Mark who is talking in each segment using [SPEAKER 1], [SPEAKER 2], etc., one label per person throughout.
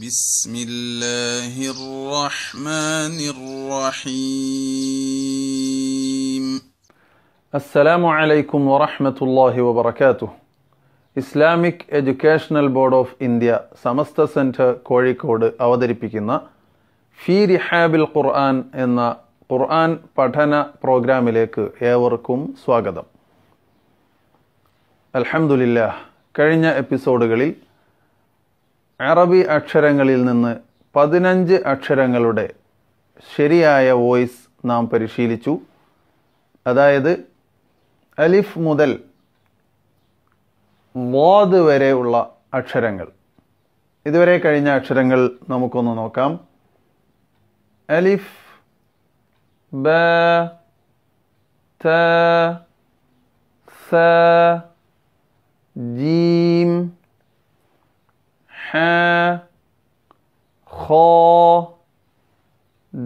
[SPEAKER 1] بسم الله الرحمن الرحيم السلام عليكم ورحمة الله وبركاته Islamic educational board of India Samastha centre Kozhikode അവതരിപ്പിക്കുന്ന ഫി റിഹാബിൽ ഖുർആൻ എന്ന ഖുർആൻ പഠന പ്രോഗ്രാമിലേക്ക് ഏവർക്കും സ്വാഗതം അലഹമുല്ല കഴിഞ്ഞ എപ്പിസോഡുകളിൽ അറബി അക്ഷരങ്ങളിൽ നിന്ന് പതിനഞ്ച് അക്ഷരങ്ങളുടെ ശരിയായ വോയിസ് നാം പരിശീലിച്ചു അതായത് അലിഫ് മുതൽ വാദ് വരെ ഉള്ള അക്ഷരങ്ങൾ ഇതുവരെ കഴിഞ്ഞ അക്ഷരങ്ങൾ നമുക്കൊന്ന് നോക്കാം അലിഫ് ബ ത സ ജി خا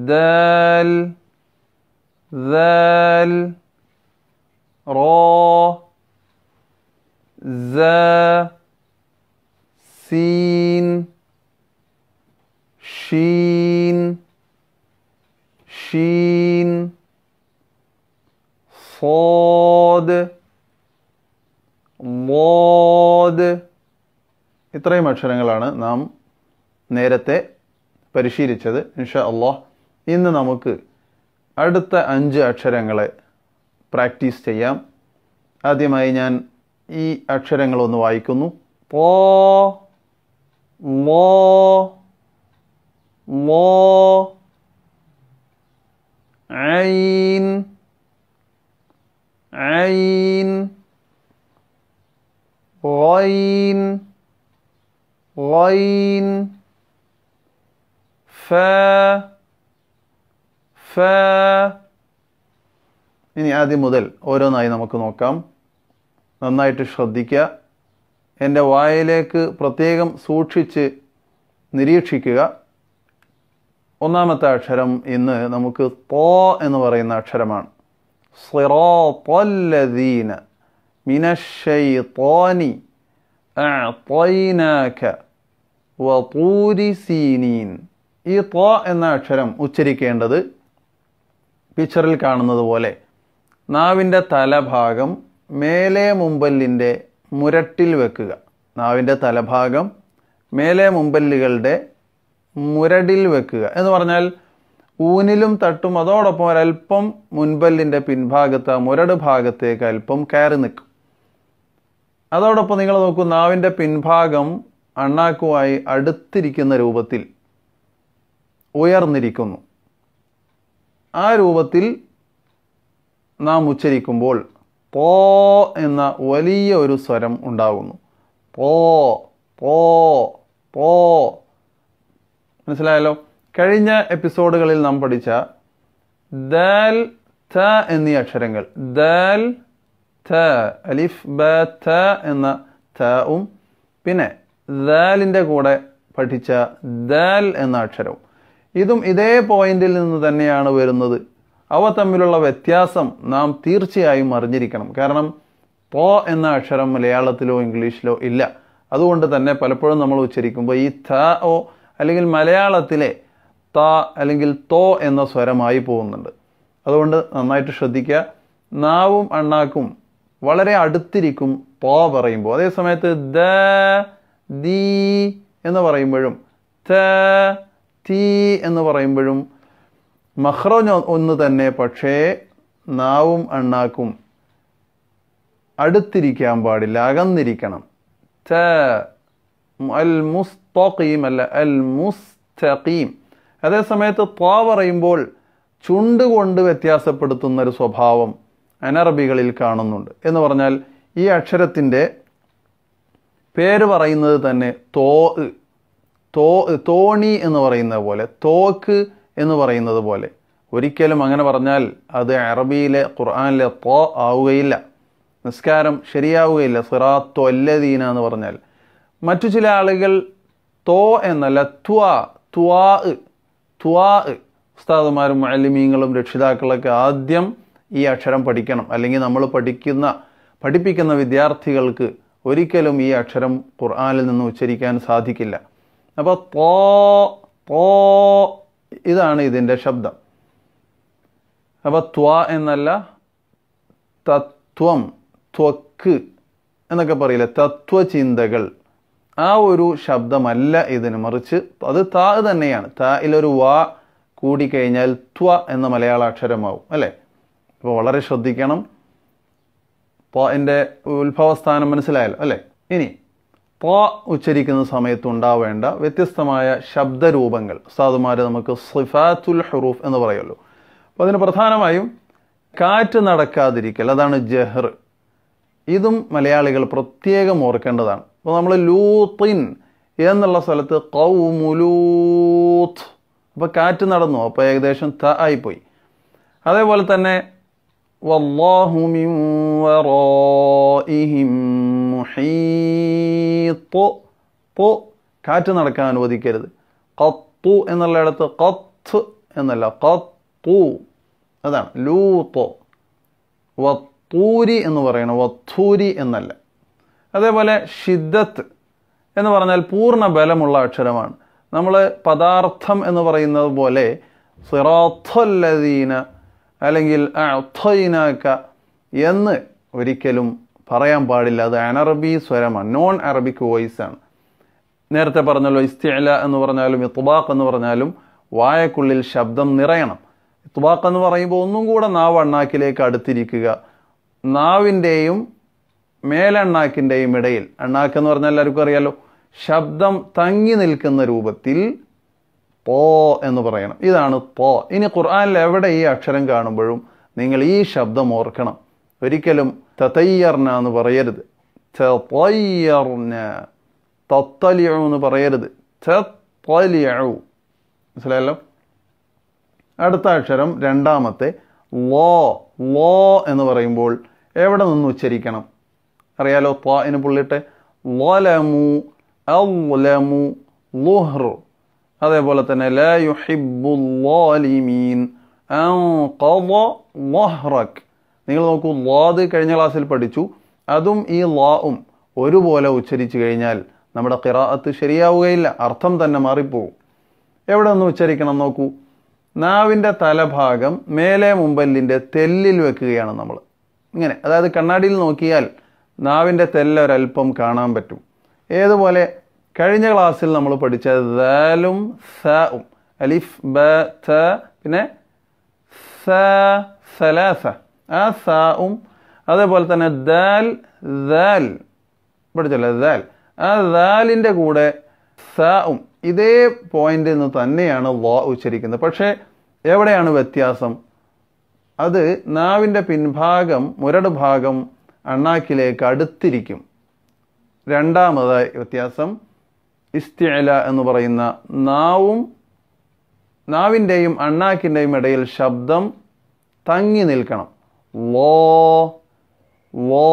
[SPEAKER 1] دال ذال را ز سين شين شين صاد ضاد ഇത്രയും അക്ഷരങ്ങളാണ് നാം നേരത്തെ പരിശീലിച്ചത് ഇൻഷാ അള്ളാഹ് ഇന്ന് നമുക്ക് അടുത്ത അഞ്ച് അക്ഷരങ്ങളെ പ്രാക്ടീസ് ചെയ്യാം ആദ്യമായി ഞാൻ ഈ അക്ഷരങ്ങളൊന്ന് വായിക്കുന്നു പോ മോ മോ ഐൻ ഐൻ غين غين ഫ ഇനി ആദ്യം മുതൽ ഓരോന്നായി നമുക്ക് നോക്കാം നന്നായിട്ട് ശ്രദ്ധിക്കുക എൻ്റെ വായിലേക്ക് പ്രത്യേകം സൂക്ഷിച്ച് നിരീക്ഷിക്കുക ഒന്നാമത്തെ അക്ഷരം ഇന്ന് നമുക്ക് തോ എന്ന് പറയുന്ന അക്ഷരമാണ് സിറോലദീന മിനഷൈ തോനി തൊയ്നാഖ വൂരി സീനീൻ ഈ ത്വ എന്ന അക്ഷരം ഉച്ചരിക്കേണ്ടത് പിക്ചറിൽ കാണുന്നത് പോലെ നാവിൻ്റെ തലഭാഗം മേലെ മുമ്പല്ലിൻ്റെ മുരട്ടിൽ വെക്കുക നാവിൻ്റെ തലഭാഗം മേലെ മുമ്പല്ലുകളുടെ മുരടിൽ വെക്കുക എന്ന് പറഞ്ഞാൽ ഊനിലും തട്ടും അതോടൊപ്പം ഒരല്പം മുൻപല്ലിൻ്റെ പിൻഭാഗത്ത് മുരട് ഭാഗത്തേക്ക് അല്പം കയറി നിൽക്കും അതോടൊപ്പം നിങ്ങൾ നോക്കൂ നാവിൻ്റെ പിൻഭാഗം അണ്ണാക്കുമായി അടുത്തിരിക്കുന്ന രൂപത്തിൽ ഉയർന്നിരിക്കുന്നു ആ രൂപത്തിൽ നാം ഉച്ചരിക്കുമ്പോൾ പോ എന്ന വലിയ ഒരു സ്വരം ഉണ്ടാകുന്നു പോ പോ പോ മനസ്സിലായല്ലോ കഴിഞ്ഞ എപ്പിസോഡുകളിൽ നാം പഠിച്ച ദാൽ ത എന്നീ അക്ഷരങ്ങൾ ദാൽ ത അലിഫ് ബ ത എന്ന തവും പിന്നെ ദാലിൻ്റെ കൂടെ പഠിച്ച ദാൽ എന്ന അക്ഷരവും ഇതും ഇതേ പോയിന്റിൽ നിന്ന് തന്നെയാണ് വരുന്നത് അവ തമ്മിലുള്ള വ്യത്യാസം നാം തീർച്ചയായും അറിഞ്ഞിരിക്കണം കാരണം പോ എന്ന അക്ഷരം മലയാളത്തിലോ ഇംഗ്ലീഷിലോ ഇല്ല അതുകൊണ്ട് തന്നെ പലപ്പോഴും നമ്മൾ ഉച്ചരിക്കുമ്പോൾ ഈ ത ഒ അല്ലെങ്കിൽ മലയാളത്തിലെ ത അല്ലെങ്കിൽ തോ എന്ന സ്വരമായി പോകുന്നുണ്ട് അതുകൊണ്ട് നന്നായിട്ട് ശ്രദ്ധിക്കുക നാവും അണ്ണാക്കും വളരെ അടുത്തിരിക്കും പോ പറയുമ്പോൾ അതേ സമയത്ത് ദ ദീ എന്ന് പറയുമ്പോഴും ത വ്യക്തി എന്ന് പറയുമ്പോഴും മഹ്റജ് ഒന്ന് തന്നെ പക്ഷേ നാവും അണ്ണാക്കും അടുത്തിരിക്കാൻ പാടില്ല അകന്നിരിക്കണം ത അൽ മുസ്തഖീം അല്ല അൽ അതേ സമയത്ത് ത്വാ പറയുമ്പോൾ ചുണ്ട് കൊണ്ട് വ്യത്യാസപ്പെടുത്തുന്ന ഒരു സ്വഭാവം അനറബികളിൽ കാണുന്നുണ്ട് എന്ന് പറഞ്ഞാൽ ഈ അക്ഷരത്തിൻ്റെ പേര് പറയുന്നത് തന്നെ തോ തോ തോണി എന്ന് പറയുന്നത് പോലെ തോക്ക് എന്ന് പറയുന്നത് പോലെ ഒരിക്കലും അങ്ങനെ പറഞ്ഞാൽ അത് അറബിയിലെ ഖുർആാനിലെ തോ ആവുകയില്ല നിസ്കാരം ശരിയാവുകയില്ല സിറാത്തോ അല്ലദീന എന്ന് പറഞ്ഞാൽ മറ്റു ചില ആളുകൾ തോ എന്നല്ല ത്വാ ത്വാ ത്വാ ഉസ്താദുമാരും അലിമീങ്ങളും രക്ഷിതാക്കളൊക്കെ ആദ്യം ഈ അക്ഷരം പഠിക്കണം അല്ലെങ്കിൽ നമ്മൾ പഠിക്കുന്ന പഠിപ്പിക്കുന്ന വിദ്യാർത്ഥികൾക്ക് ഒരിക്കലും ഈ അക്ഷരം ഖുർആാനിൽ നിന്ന് ഉച്ചരിക്കാൻ സാധിക്കില്ല അപ്പോൾ തോ തോ ഇതാണ് ഇതിൻ്റെ ശബ്ദം അപ്പോൾ ത്വ എന്നല്ല തത്വം ത്വക്ക് എന്നൊക്കെ പറയില്ല തത്വചിന്തകൾ ആ ഒരു ശബ്ദമല്ല ഇതിന് മറിച്ച് അത് താ തന്നെയാണ് തായിലൊരു വാ കൂടിക്കഴിഞ്ഞാൽ ത്വ എന്ന മലയാള അക്ഷരമാവും അല്ലേ അപ്പോൾ വളരെ ശ്രദ്ധിക്കണം അപ്പോൾ എൻ്റെ ഉത്ഭവസ്ഥാനം മനസ്സിലായാലോ അല്ലേ ഇനി പ ഉച്ചരിക്കുന്ന സമയത്ത് ഉണ്ടാവേണ്ട വ്യത്യസ്തമായ ശബ്ദരൂപങ്ങൾ ഉസ്താദുമാർ നമുക്ക് സിഫാത്തുൽ ഹുറൂഫ് എന്ന് പറയുമല്ലോ അപ്പോൾ അതിന് പ്രധാനമായും കാറ്റ് നടക്കാതിരിക്കൽ അതാണ് ജഹർ ഇതും മലയാളികൾ പ്രത്യേകം ഓർക്കേണ്ടതാണ് അപ്പോൾ നമ്മൾ ലൂത്തിൻ എന്നുള്ള സ്ഥലത്ത് കൗമുലൂത്ത് അപ്പോൾ കാറ്റ് നടന്നു അപ്പോൾ ഏകദേശം ത ആയിപ്പോയി അതേപോലെ തന്നെ والله من വറോഇഹിം മുഹീത്ത് പു കാറ്റ് നടക്കാൻ അനുവദിക്കരുത് കത്തു എന്നുള്ള ഇടത്ത് കത്ത് എന്നല്ല കത്തു അതാണ് ലൂത്തോ വത്തൂരി എന്ന് പറയണം വത്തൂരി എന്നല്ല അതേപോലെ ഷിദ്ദത്ത് എന്ന് പറഞ്ഞാൽ പൂർണ്ണ ബലമുള്ള അക്ഷരമാണ് നമ്മൾ പദാർത്ഥം എന്ന് പറയുന്നത് പോലെ സിറാത്തല്ലദീന അല്ലെങ്കിൽ അഥൈനാക്ക എന്ന് ഒരിക്കലും പറയാൻ പാടില്ല അത് അനറബി സ്വരമാണ് നോൺ അറബിക് വോയിസ് ആണ് നേരത്തെ പറഞ്ഞല്ലോ ഇസ്തിഅല എന്ന് പറഞ്ഞാലും ഇത്തുബാഖ് എന്ന് പറഞ്ഞാലും വായക്കുള്ളിൽ ശബ്ദം നിറയണം ഇത്തുബാഖ് എന്ന് പറയുമ്പോൾ ഒന്നും കൂടെ നാവ് അണ്ണാക്കിലേക്ക് അടുത്തിരിക്കുക നാവിൻ്റെയും മേലണ്ണാക്കിൻ്റെയും ഇടയിൽ അണ്ണാക്ക് എന്ന് പറഞ്ഞാൽ എല്ലാവർക്കും അറിയാലോ ശബ്ദം തങ്ങി നിൽക്കുന്ന രൂപത്തിൽ പോ എന്ന് പറയണം ഇതാണ് പോ ഇനി ഖുർആനിൽ എവിടെ ഈ അക്ഷരം കാണുമ്പോഴും നിങ്ങൾ ഈ ശബ്ദം ഓർക്കണം ഒരിക്കലും തത്തയ്യർന എന്ന് പറയരുത് തത്തലിയു എന്ന് പറയരുത് മനസ്സിലായല്ലോ അടുത്ത അക്ഷരം രണ്ടാമത്തെ വോ വോ എന്ന് പറയുമ്പോൾ എവിടെ നിന്ന് ഉച്ചരിക്കണം അറിയാലോ ത്വ എന്ന് പുള്ളിട്ട് ലമു ലുഹ്റു അതേപോലെ തന്നെ ലാ നിങ്ങൾ നോക്കൂ ലാദ് കഴിഞ്ഞ ക്ലാസ്സിൽ പഠിച്ചു അതും ഈ ലാവും ഒരുപോലെ ഉച്ചരിച്ചു കഴിഞ്ഞാൽ നമ്മുടെ കിറാത്ത് ശരിയാവുകയില്ല അർത്ഥം തന്നെ മാറിപ്പോവും എവിടെ ഒന്ന് ഉച്ചരിക്കണം നോക്കൂ നാവിൻ്റെ തലഭാഗം മേലെ മുമ്പല്ലിൻ്റെ തെല്ലിൽ വെക്കുകയാണ് നമ്മൾ ഇങ്ങനെ അതായത് കണ്ണാടിയിൽ നോക്കിയാൽ നാവിൻ്റെ തെല്ലൊരൽപ്പം കാണാൻ പറ്റും ഏതുപോലെ കഴിഞ്ഞ ക്ലാസ്സിൽ നമ്മൾ പഠിച്ച ദാലും സഉം അലിഫ് ബ ത പിന്നെ സ സലാസ ആ സഉം അതേപോലെ തന്നെ ദാൽ ദാൽ പഠിച്ചല്ലേ ദാൽ ആ ദാലിൻ്റെ കൂടെ ഉം ഇതേ പോയിന്റിൽ നിന്ന് തന്നെയാണ് ലോ ഉച്ചരിക്കുന്നത് പക്ഷേ എവിടെയാണ് വ്യത്യാസം അത് നാവിൻ്റെ പിൻഭാഗം മുരട് ഭാഗം അണ്ണാക്കിലേക്ക് അടുത്തിരിക്കും രണ്ടാമതായി വ്യത്യാസം ഇസ്തിഅല എന്ന് പറയുന്ന നാവും നാവിൻ്റെയും അണ്ണാക്കിൻ്റെയും ഇടയിൽ ശബ്ദം തങ്ങി നിൽക്കണം വോ വോ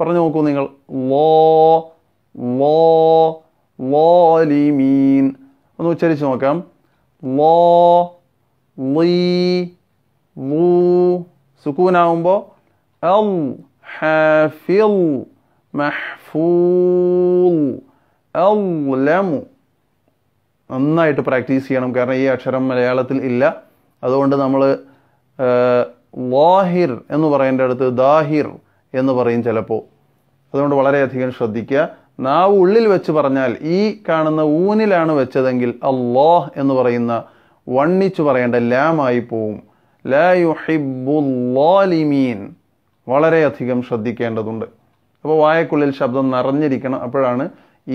[SPEAKER 1] പറഞ്ഞു നോക്കൂ നിങ്ങൾ വോ ലോ മീൻ ഒന്ന് ഉച്ചരിച്ച് നോക്കാം വോ ലീ വൂ സുക്കൂനാവുമ്പോൾ എൽ ഹഫിൽ മഹ്ഫൂ ഔലമു നന്നായിട്ട് പ്രാക്ടീസ് ചെയ്യണം കാരണം ഈ അക്ഷരം മലയാളത്തിൽ ഇല്ല അതുകൊണ്ട് നമ്മൾ വാഹിർ എന്ന് പറയേണ്ട അടുത്ത് ദാഹിർ എന്ന് പറയും ചിലപ്പോൾ അതുകൊണ്ട് വളരെയധികം ശ്രദ്ധിക്കുക നാവ് ഉള്ളിൽ വെച്ച് പറഞ്ഞാൽ ഈ കാണുന്ന ഊനിലാണ് വെച്ചതെങ്കിൽ അള്ളാഹ് എന്ന് പറയുന്ന വണ്ണിച്ചു പറയേണ്ട ലാമായി പോവും ലായുഹിബുല്ലാലിമീൻ വളരെയധികം ശ്രദ്ധിക്കേണ്ടതുണ്ട് അപ്പോൾ വായക്കുള്ളിൽ ശബ്ദം നിറഞ്ഞിരിക്കണം അപ്പോഴാണ്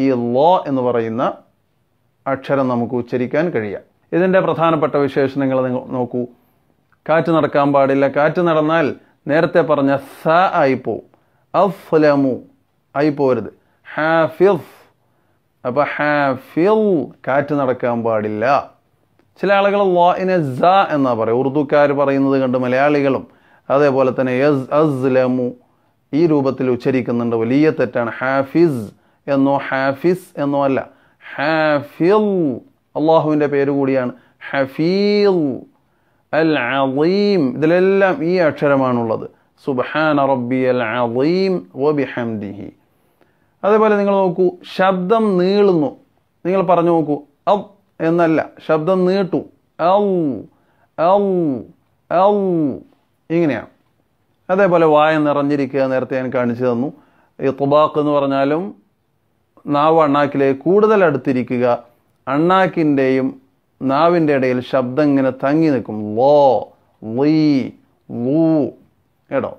[SPEAKER 1] ഈ ലോ എന്ന് പറയുന്ന അക്ഷരം നമുക്ക് ഉച്ചരിക്കാൻ കഴിയുക ഇതിൻ്റെ പ്രധാനപ്പെട്ട വിശേഷണങ്ങൾ നിങ്ങൾ നോക്കൂ കാറ്റ് നടക്കാൻ പാടില്ല കാറ്റ് നടന്നാൽ നേരത്തെ പറഞ്ഞ സ ആയി പോവും അഫ്ലമു ആയി പോരുത് ഹാഫിഫ് അപ്പോൾ ഹാഫിൽ കാറ്റ് നടക്കാൻ പാടില്ല ചില ആളുകൾ ലോയിനെ സ എന്നാ പറയും ഉറുദുക്കാർ പറയുന്നത് കണ്ട് മലയാളികളും അതേപോലെ തന്നെ യസ് അസ്ലമു ഈ രൂപത്തിൽ ഉച്ചരിക്കുന്നുണ്ട് വലിയ തെറ്റാണ് ഹാഫിസ് എന്നോ ഹാഫിസ് എന്നോ അല്ല ഹാഫിൽ അള്ളാഹുവിൻ്റെ പേര് കൂടിയാണ് ഹഫീൽ അൽ അലീം ഇതിലെല്ലാം ഈ അക്ഷരമാണുള്ളത് സുബാന റബ്ബി അൽ അലീം വബിഹംദിഹി അതേപോലെ നിങ്ങൾ നോക്കൂ ശബ്ദം നീളുന്നു നിങ്ങൾ പറഞ്ഞു നോക്കൂ ഔ എന്നല്ല ശബ്ദം നീട്ടു ഔ ഔ ഔ ഇങ്ങനെയാണ് അതേപോലെ വായ നിറഞ്ഞിരിക്കുക നേരത്തെ ഞാൻ കാണിച്ചു തന്നു ഈ തുബാക്ക് എന്ന് പറഞ്ഞാലും നാവ് അണ്ണാക്കിലേ കൂടുതൽ അടുത്തിരിക്കുക അണ്ണാക്കിൻ്റെയും നാവിൻ്റെ ഇടയിൽ ശബ്ദം ഇങ്ങനെ തങ്ങി നിൽക്കും വോ വീ വൂ കേട്ടോ